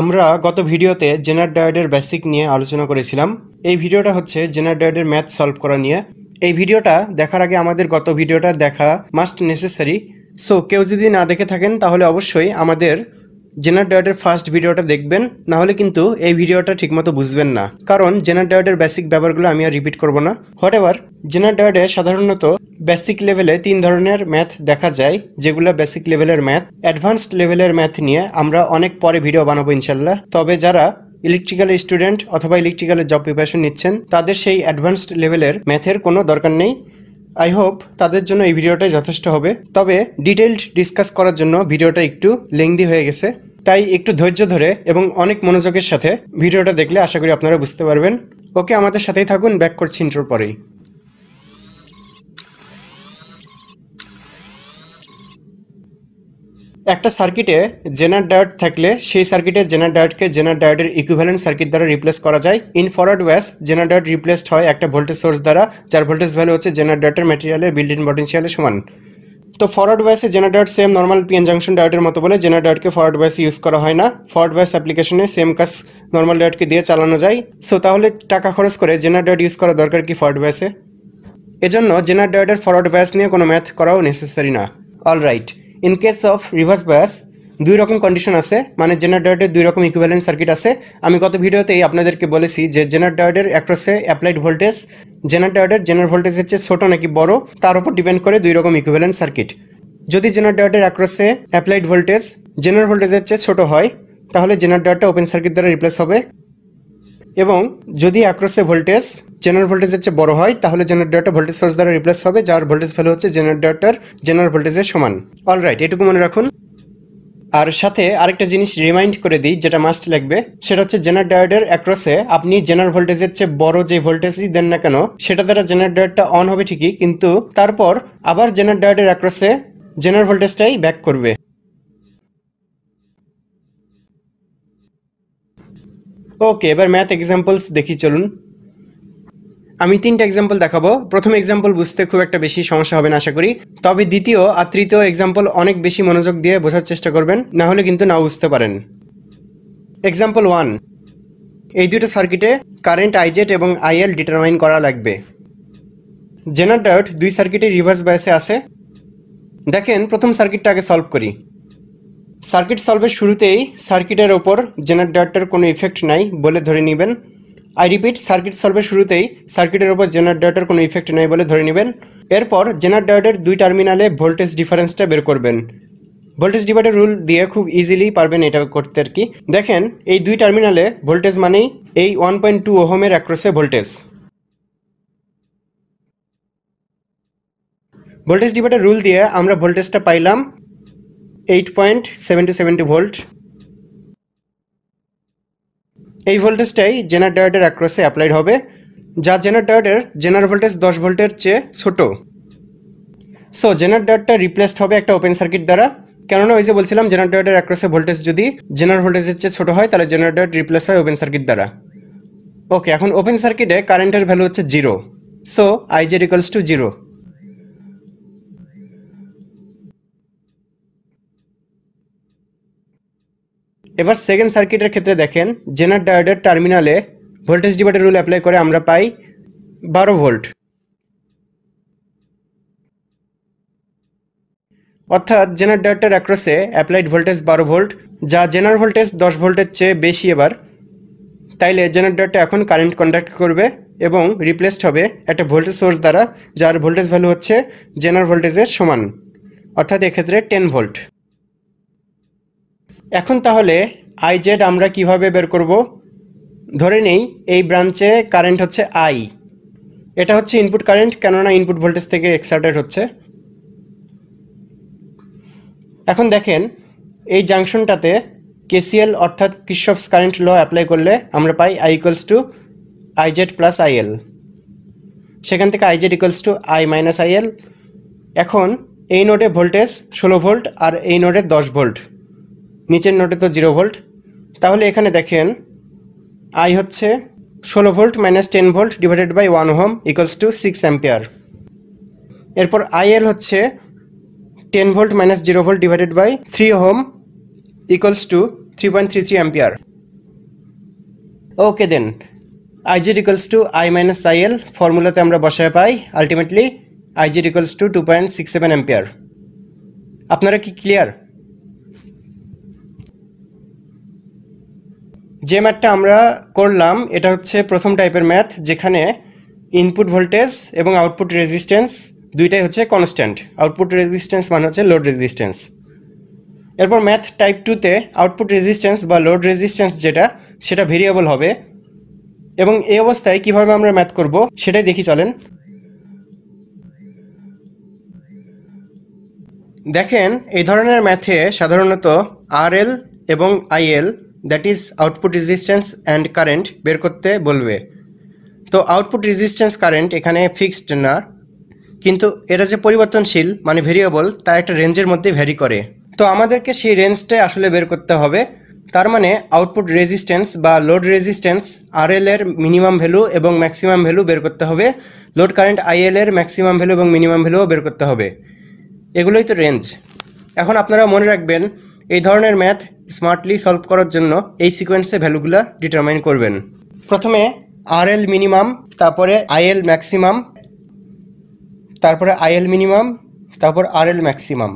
আমরা গত ভিডিওতে জেনার ডায়েডের বেসিক নিয়ে আলোচনা করেছিলাম এই ভিডিওটা হচ্ছে জেনার ডায়েডের ম্যাথ সলভ করা নিয়ে এই ভিডিওটা দেখার আগে আমাদের গত ভিডিওটা দেখা মাস্ট নেসেসারি সো কেউ যদি না দেখে থাকেন তাহলে অবশ্যই আমাদের জেনার ডায়েটের ফার্স্ট ভিডিওটা দেখবেন না হলে কিন্তু এই ভিডিওটা ঠিকমতো বুঝবেন না কারণ জেনার ডায়েটের বেসিক ব্যাপারগুলো আমি আর রিপিট করব না হোয়াট এভার জেনার ডায়েটে সাধারণত বেসিক লেভেলে তিন ধরনের ম্যাথ দেখা যায় যেগুলো বেসিক লেভেলের ম্যাথ অ্যাডভান্সড লেভেলের ম্যাথ নিয়ে আমরা অনেক পরে ভিডিও বানাবো ইনশাল্লাহ তবে যারা ইলেকট্রিক্যাল স্টুডেন্ট অথবা ইলেকট্রিক্যালের জব প্রিপারেশন নিচ্ছেন তাদের সেই অ্যাডভান্সড লেভেলের ম্যাথের কোনো দরকার নেই আই হোপ তাদের জন্য এই ভিডিওটাই যথেষ্ট হবে তবে ডিটেলড ডিসকাস করার জন্য ভিডিওটা একটু লেংদি হয়ে গেছে তাই একটু ধৈর্য ধরে এবং অনেক মনোযোগের সাথে ভিডিওটা দেখলে আশা করি আপনারা বুঝতে পারবেন ওকে আমাদের সাথেই থাকুন ব্যাক করছি ইন্টোর পরেই একটা সার্কিটে জেনার ডায়েট থাকলে সেই সার্কিটে জেনার ডায়টকে জেনার ডায়েটের ইকুইভ্যালেন্ট সার্কিট দ্বারা রিপ্লেস করা যায় in forward bias zener diode replaced হয় একটা ভোল্টেজ সোর্স দ্বারা যার ভোল্টেজ ভ্যালু হচ্ছে জেনার ডায়টের ম্যাটেরিয়ালের বিল্ডিং পটেন্সিয়ালের সমান তো ফরওয়ার্ড ওয়েসে zener diode same normal PN junction ডায়েটের মতো বলে জেনার ডায়টকে ফরওয়ার্ড ওয়াসে ইউজ করা হয় না ফরওয়ার্ড ওয়েস অ্যাপ্লিকেশনে সেম কাজ নর্মাল ডায়েটকে দিয়ে চালানো যায় সো তাহলে টাকা খরচ করে জেনার ডায়েট ইউজ করা দরকার কি ফরওয়ার্ড ওয়াসে এজন্য জেনার ডায়েটের ফরওয়ার্ড ওয়াস নিয়ে কোনো ম্যাথ করাও নেসেসারি না all right in case of reverse bias দুই রকম কন্ডিশন আছে মানে জেনারেটরের দুই রকম ইকুইভ্যালেন্ট সার্কিট আছে আমি গত ভিডিওতেই আপনাদেরকে বলেছি যে জেনারেটরের অ্যাক্রসে অ্যাপ্লাইড ভোল্টেজ জেনারেটরের জেনারেল ভোল্টেজের চেয়ে ছোটো নাকি বড় তার উপর ডিপেন্ড করে দুই রকম ইকুইভ্যালেন্ট সার্কিট যদি জেনারেটরের অ্যাক্রসে অ্যাপ্লাইড ভোল্টেজ জেনারেল ভোল্টেজের চেয়ে ছোটো হয় তাহলে জেনারেটরটা ওপেন সার্কিট দ্বারা রিপ্লেস হবে এবং যদি অ্যাক্রসে ভোল্টেজ জেনারেল ভোল্টেজের চেয়ে বড় হয় তাহলে জেনারেটরটা ভোল্টেজ সোর্স দ্বারা রিপ্লেস হবে যার ভোল্টেজ ভ্যালু হচ্ছে জেনারেটরটার জেনারেল ভোল্টেজের সমান অল রাইট এটুকু মনে রাখুন আর সাথে আরেকটা জিনিস রিমাইন্ড করে দিই যেটা মাস্ট লাগবে সেটা হচ্ছে জেনার ডায়োডের অ্যাক্রসে আপনি জেনার ভোল্টেজের চেয়ে বড় যে ভোল্টেজই দেন না কেন সেটা দ্বারা জেনার ডায়োডটা অন হবে ঠিকই কিন্তু তারপর আবার জেনার ডায়োডের অ্যাক্রসে জেনার ভোল্টেজটাই ব্যাক করবে ওকে এবার ম্যাথ এক্সাম্পলস দেখি চলুন আমি তিনটা এক্সাম্পল দেখাবো প্রথম এক্সাম্পল বুঝতে খুব একটা বেশি সমস্যা হবে না আশা করি তবে দ্বিতীয় আর তৃতীয় এক্সাম্পল অনেক বেশি মনোযোগ দিয়ে বোঝার চেষ্টা করবেন না হলে কিন্তু না বুঝতে পারেন এক্সাম্পল ওয়ান এই দুটো সার্কিটে কারেন্ট আইজেট এবং আইএল ডিটারমাইন করা লাগবে জেনার ডায়োড দুই সার্কিটে রিভার্স বয়সে আছে দেখেন প্রথম সার্কিটটা আগে সলভ করি সার্কিট সলভের শুরুতেই সার্কিটের ওপর জেনারেটরটার কোনো ইফেক্ট নাই বলে ধরে নেবেন আই রিপিট সার্কিট সলভের শুরুতেই সার্কিটের ওপর জেনারেটর কোনো ইফেক্ট নাই বলে ধরে নেবেন এরপর জেনারেটরের দুই টার্মিনালে ভোল্টেজ ডিফারেন্সটা বের করবেন ভোল্টেজ ডিভাইডার রুল দিয়ে খুব ইজিলি পারবেন এটা করতে আর কি দেখেন এই দুই টার্মিনালে ভোল্টেজ মানেই এই ওয়ান পয়েন্ট টু ওহোমের অ্যাক্রসে ভোল্টেজ ভোল্টেজ ডিভাইডার রুল দিয়ে আমরা ভোল্টেজটা পাইলাম eight point seven seventy volt এই ভোল্টেজটাই জেনার ডায়ার্ডের অ্যাক্রসে অ্যাপ্লাইড হবে যা জেনার ডায়ার্ডের জেনার ভোল্টেজ দশ ভোল্টের চেয়ে ছোট সো জেনার জেনারেটরটা রিপ্লেসড হবে একটা ওপেন সার্কিট দ্বারা কেননা ওই যে বলছিলাম জেনার জেনারেটরের অ্যাক্রসে ভোল্টেজ যদি জেনার ভোল্টেজের চেয়ে ছোটো হয় তাহলে জেনার জেনারেটর রিপ্লেস হয় ওপেন সার্কিট দ্বারা ওকে এখন ওপেন সার্কিটে কারেন্টের ভ্যালু হচ্ছে zero so IZ equals to zero এবার সেকেন্ড সার্কিটের ক্ষেত্রে দেখেন জেনার ডায়োডের টার্মিনালে ভোল্টেজ ডিভাইডার রুল অ্যাপ্লাই করে আমরা পাই বারো ভোল্ট অর্থাৎ জেনার ডায়োডটার অ্যাক্রসে অ্যাপ্লাইড ভোল্টেজ বারো ভোল্ট যা জেনার ভোল্টেজ দশ ভোল্টের চেয়ে বেশি এবার তাইলে জেনার ডায়োডটা এখন কারেন্ট কন্ডাক্ট করবে এবং রিপ্লেসড হবে একটা ভোল্টেজ সোর্স দ্বারা যার ভোল্টেজ ভ্যালু হচ্ছে জেনার ভোল্টেজের সমান অর্থাৎ এক্ষেত্রে টেন ভোল্ট এখন তাহলে আইজেড আমরা কিভাবে বের করব ধরে নেই এই ব্রাঞ্চে কারেন্ট হচ্ছে আই এটা হচ্ছে ইনপুট কারেন্ট কেননা ইনপুট ভোল্টেজ থেকে এক্সাইটেড হচ্ছে এখন দেখেন এই জাংশনটাতে কেসিএল অর্থাৎ কিশফস কারেন্ট ল অ্যাপ্লাই করলে আমরা পাই I equals to IZ plus IL সেখান থেকে IZ equals to I minus IL এখন এই নোডে ভোল্টেজ ষোলো ভোল্ট আর এই নোটে দশ ভোল্ট নিচের নোটে তো জিরো ভোল্ট তাহলে এখানে দেখেন আই হচ্ছে ষোলো volt minus ten volt divided by one ohm equals to six ampere এরপর আইএল হচ্ছে ten volt minus zero volt divided by three ohm equals to three point three three ampere okay then আইজির equals to I minus IL ফর্মুলাতে আমরা বসায় পাই ultimately আইজির equals to two point six seven ampere আপনারা কি clear যে ম্যাথটা আমরা করলাম এটা হচ্ছে প্রথম টাইপের ম্যাথ যেখানে ইনপুট ভোল্টেজ এবং আউটপুট রেজিস্ট্যান্স দুইটাই হচ্ছে কনস্ট্যান্ট আউটপুট রেজিস্ট্যান্স মানে হচ্ছে লোড রেজিস্ট্যান্স এরপর ম্যাথ টাইপ টুতে আউটপুট রেজিস্ট্যান্স বা লোড রেজিস্ট্যান্স যেটা সেটা ভেরিয়েবল হবে এবং এই অবস্থায় কিভাবে আমরা ম্যাথ করব সেটাই দেখি চলেন দেখেন এই ধরনের ম্যাথে সাধারণত এল এবং IL that is output resistance and current বের করতে বলবে তো আউটপুট রেজিস্ট্যান্স কারেন্ট এখানে ফিক্সড না কিন্তু এরা যে পরিবর্তনশীল মানে ভেরিয়েবল তা একটা রেঞ্জের মধ্যে ভ্যারি করে তো আমাদেরকে সেই রেঞ্জটাই আসলে বের করতে হবে তার মানে আউটপুট রেজিস্ট্যান্স বা লোড রেজিস্ট্যান্স আর এর মিনিমাম ভ্যালু এবং ম্যাক্সিমাম ভ্যালু বের করতে হবে লোড কারেন্ট আইএল এর ম্যাক্সিমাম ভ্যালু এবং মিনিমাম ভ্যালুও বের করতে হবে এগুলোই তো রেঞ্জ এখন আপনারা মনে রাখবেন এই ধরনের ম্যাথ স্মার্টলি সলভ করার জন্য এই সিকোয়েন্সে ভ্যালুগুলো ডিটারমাইন করবেন প্রথমে আর এল মিনিমাম তারপরে আইএল ম্যাক্সিমাম তারপরে আইএল মিনিমাম তারপর আর এল ম্যাক্সিমাম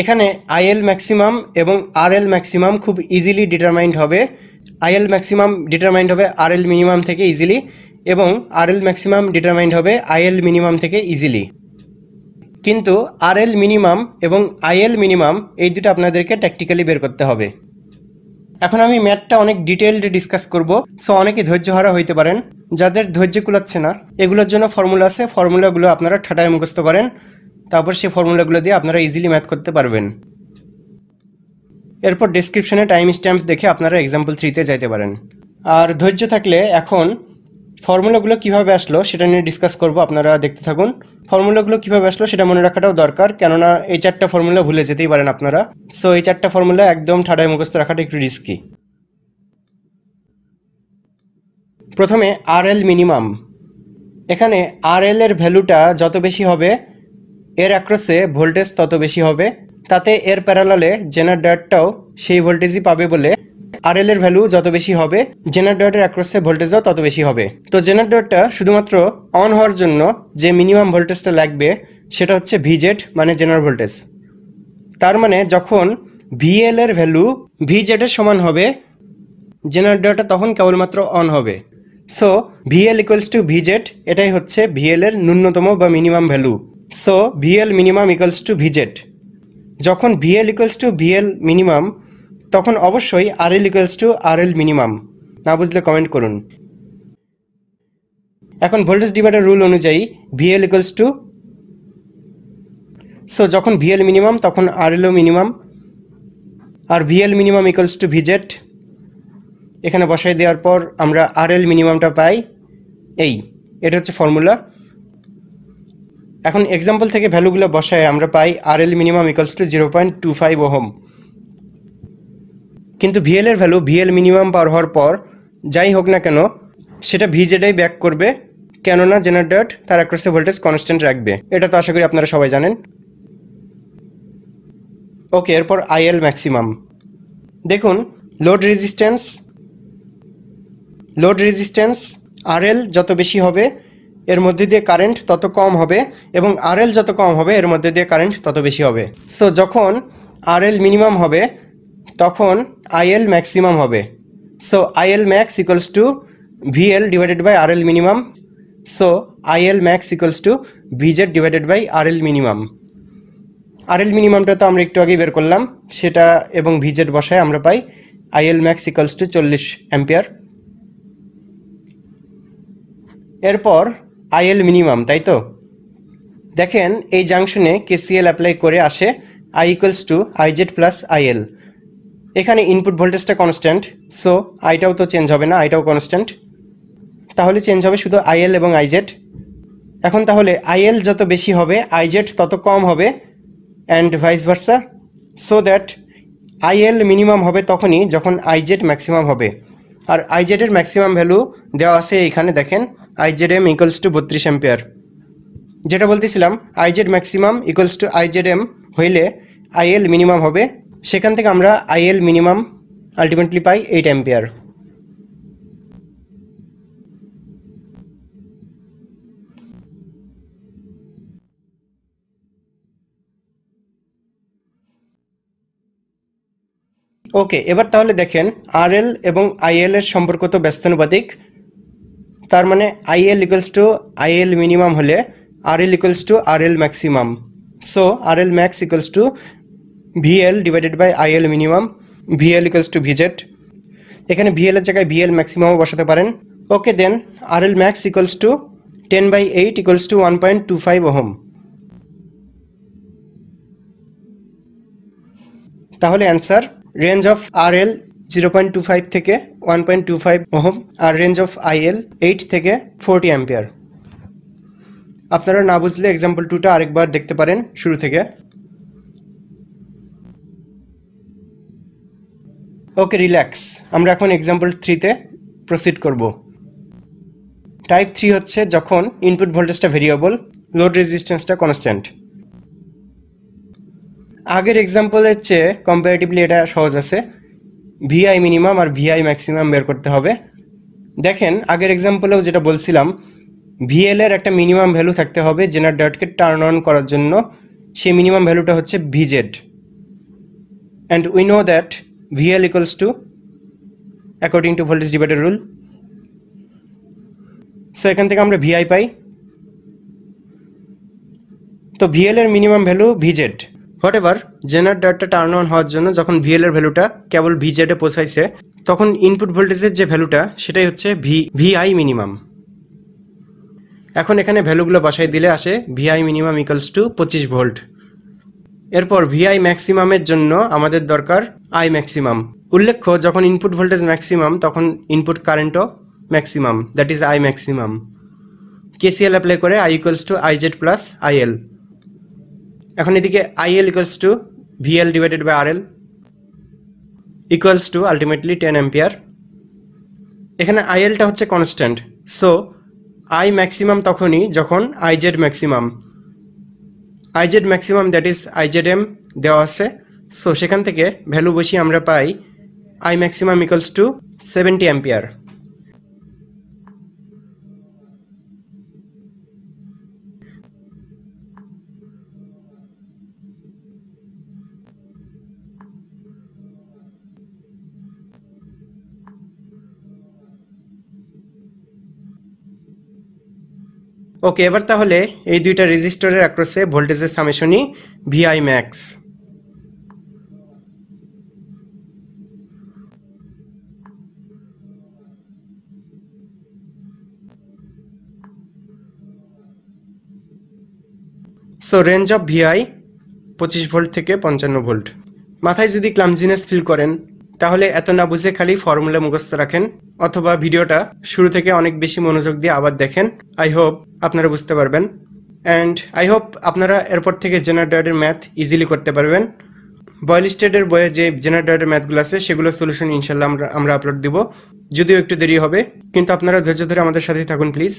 এখানে আইএল ম্যাক্সিমাম এবং আর এল ম্যাক্সিমাম খুব ইজিলি ডিটারমাইন্ড হবে আইএল ম্যাক্সিমাম ডিটারমাইন্ড হবে আর এল মিনিমাম থেকে ইজিলি এবং আর এল ম্যাক্সিমাম ডিটারমাইন্ড হবে আইএল মিনিমাম থেকে ইজিলি কিন্তু আর এল মিনিমাম এবং আইএল মিনিমাম এই দুটো আপনাদেরকে ট্যাকটিক্যালি বের করতে হবে এখন আমি ম্যাথটা অনেক ডিটেলডে ডিসকাস করব সো অনেকে ধৈর্যহারা হইতে পারেন যাদের ধৈর্য কুলাচ্ছে না এগুলোর জন্য ফর্মুলা আছে ফর্মুলাগুলো আপনারা ঠাটায় মুখস্থ করেন তারপর সেই ফর্মুলাগুলো দিয়ে আপনারা ইজিলি ম্যাথ করতে পারবেন এরপর ডিসক্রিপশনে টাইম স্ট্যাম্প দেখে আপনারা এক্সাম্পল থ্রিতে যাইতে পারেন আর ধৈর্য থাকলে এখন ফর্মুলাগুলো কিভাবে আসলো সেটা নিয়ে ডিসকাস করব আপনারা দেখতে থাকুন ফর্মুলাগুলো কিভাবে আসলো সেটা মনে রাখাটাও দরকার কেননা এই চারটা ফর্মুলা ভুলে যেতেই পারেন আপনারা সো এই চারটা ফর্মুলা একদম ঠাডায় মুখস্থ রাখাটা একটু রিস্কি প্রথমে আর এল মিনিমাম এখানে আর এর ভ্যালুটা যত বেশি হবে এর অ্যাক্রসে ভোল্টেজ তত বেশি হবে তাতে এর প্যারালালে জেনার ডাটটাও সেই ভোল্টেজই পাবে বলে আর এল এর ভ্যালু যত বেশি হবে জেনার ডটের অ্যাক্রসে ভোল্টেজও তত বেশি হবে তো জেনার ডটটা শুধুমাত্র অন হওয়ার জন্য যে মিনিমাম ভোল্টেজটা লাগবে সেটা হচ্ছে ভিজেড মানে জেনার ভোল্টেজ তার মানে যখন ভিএল এর ভ্যালু জেডের সমান হবে জেনার ডটটা তখন কেবলমাত্র অন হবে so VL equals to Z এটাই হচ্ছে ভিএল এর ন্যূনতম বা minimum value so VL minimum equals to Z যখন VL equals to VL minimum তখন অবশ্যই R L equals to R L minimum না বুঝলে কমেন্ট করুন এখন ভোল্টেজ ডিভাইডার রুল অনুযায়ী ভিএল ইকুয়ালস টু সো যখন ভিএল মিনিমাম তখন আর এলও মিনিমাম আর VL minimum equals to VZ এখানে বসাই দেওয়ার পর আমরা আর এল মিনিমামটা পাই এই এটা হচ্ছে ফর্মুলা এখন এক্সাম্পল থেকে ভ্যালুগুলো বসায় আমরা পাই R L minimum equals to zero point two five ohm কিন্তু ভিএল এর ভ্যালু ভিএল মিনিমাম পার হওয়ার পর যাই হোক না কেন সেটা ভিজেডাই ব্যাক করবে কেননা জেনারেট তার অ্যাক্রসে ভোল্টেজ কনস্ট্যান্ট রাখবে এটা তো আশা করি আপনারা সবাই জানেন ওকে এরপর আইএল ম্যাক্সিমাম দেখুন load resistance load resistance RL যত বেশি হবে এর মধ্যে দিয়ে কারেন্ট তত কম হবে এবং আরএল যত কম হবে এর মধ্যে দিয়ে কারেন্ট তত বেশি হবে সো যখন আরএল মিনিমাম হবে তখন আইএল ম্যাক্সিমাম হবে so IL max equals to VL divided by R L minimum so IL max equals to VZ divided by R L minimum R L মিনিমামটা তো আমরা একটু আগেই বের করলাম সেটা এবং ভিজেড বসায় আমরা পাই আইএল ম্যাক্স ইকুয়ালস টু চল্লিশ অ্যাম্পিয়ার এরপর আইএল মিনিমাম তাই তো দেখেন এই জাংশনে কেসিএল অ্যাপ্লাই করে আসে I equals to IZ plus IL এখানে ইনপুট ভোল্টেজটা কনস্ট্যান্ট সো আইটাও তো চেঞ্জ হবে না আইটাও কনস্ট্যান্ট তাহলে চেঞ্জ হবে শুধু আইএল এবং আইজেড এখন তাহলে আইএল যত বেশি হবে আইজেড তত কম হবে and vice versa so that IL minimum হবে তখনই যখন আইজেড ম্যাক্সিমাম হবে আর আইজেডের ম্যাক্সিমাম ভ্যালু দেওয়া আছে এইখানে দেখেন আইজেড এম ইকুয়ালস টু বত্রিশ এম্পেয়ার যেটা বলতেছিলাম IZ maximum equals to IZ M হইলে আইএল মিনিমাম হবে সেখান থেকে আমরা আইএল মিনিমাম আলটিমেটলি পাই এইট অ্যাম্পিয়ার ওকে এবার তাহলে দেখেন আরএল এবং আইএল এর সম্পর্ক তো ব্যস্তানুপাতিক তার মানে IL equals to IL minimum হলে RL equals to RL maximum so RL max equals to VL divided by IL minimum VL equals to VZ এখানে ভিএলের জায়গায় ভিএল ম্যাক্সিমামও বসাতে পারেন okay then R L max equals to ten by eight equals to one point two five ohm তাহলে answer range of R L zero point two five থেকে one point two five ohm R range of IL eight থেকে forty ampere আপনারা না বুঝলে example টুটা আরেকবার দেখতে পারেন শুরু থেকে ওকে রিল্যাক্স আমরা এখন এক্সাম্পল থ্রিতে প্রসিড করব টাইপ থ্রি হচ্ছে যখন ইনপুট ভোল্টেজটা ভেরিয়েবল লোড রেজিস্ট্যান্সটা কনস্ট্যান্ট আগের এক্সাম্পলের চেয়ে কম্পারেটিভলি এটা সহজ আছে ভিআই মিনিমাম আর ভিআই ম্যাক্সিমাম বের করতে হবে দেখেন আগের এক্সাম্পলেও যেটা বলছিলাম ভিএল এর একটা মিনিমাম ভ্যালু থাকতে হবে জেনার ডটকে টার্ন অন করার জন্য সেই মিনিমাম ভ্যালুটা হচ্ছে VZ and we know that VL equals to according to voltage divided rule so এখান থেকে আমরা ভিআই পাই তো ভিএল এর minimum value VZ whatever zener ডটটা টার্ন অন হওয়ার জন্য যখন ভিএল এর ভ্যালুটা কেবল ভিজেডে পৌঁছাইছে তখন ইনপুট ভোল্টেজের যে ভ্যালুটা সেটাই হচ্ছে ভি ভিআই মিনিমাম এখন এখানে ভ্যালুগুলো বসাই দিলে আসে ভিআই মিনিমাম ইকালস টু পঁচিশ ভোল্ট এরপর ভিআই ম্যাক্সিমামের জন্য আমাদের দরকার আই ম্যাক্সিমাম উল্লেখ্য যখন ইনপুট ভোল্টেজ ম্যাক্সিমাম তখন ইনপুট কারেন্টও maximum that is I maximum KCL apply করে I equals to I Z plus IL এখন এদিকে IL equals to VL divided by RL equals to ultimately ten ampere এখানে আইএলটা হচ্ছে কনস্ট্যান্ট সো আই ম্যাক্সিমাম তখনই যখন I Z maximum IZ maximum that is IZ M দেওয়া আছে so সেখান থেকে ভ্যালু বসিয়ে আমরা পাই I maximum equals to seventy ampere okay এবার তাহলে এই দুইটা রেজিস্টরের অ্যাক্রসে ভোল্টেজের সামেশনই VI max so range of VI পঁচিশ ভোল্ট থেকে পঞ্চান্ন ভোল্ট মাথায় যদি ক্লামজিনেস ফিল করেন তাহলে এত না বুঝে খালি ফর্মুলা মুখস্থ রাখেন অথবা ভিডিওটা শুরু থেকে অনেক বেশি মনোযোগ দিয়ে আবার দেখেন আই হোপ আপনারা বুঝতে পারবেন অ্যান্ড আই হোপ আপনারা এরপর থেকে জেনারেটরের ম্যাথ ইজিলি করতে পারবেন বয়েল স্টেটের বইয়ে যে জেনারেটরের ম্যাথগুলো আছে সেগুলো সলিউশন ইনশাল্লাহ আমরা আমরা আপলোড দিব যদিও একটু দেরি হবে কিন্তু আপনারা ধৈর্য ধরে আমাদের সাথেই থাকুন প্লিজ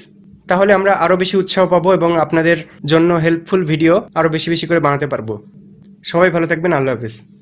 তাহলে আমরা আরও বেশি উৎসাহ পাবো এবং আপনাদের জন্য হেল্পফুল ভিডিও আরও বেশি বেশি করে বানাতে পারবো সবাই ভালো থাকবেন আল্লাহ হাফিজ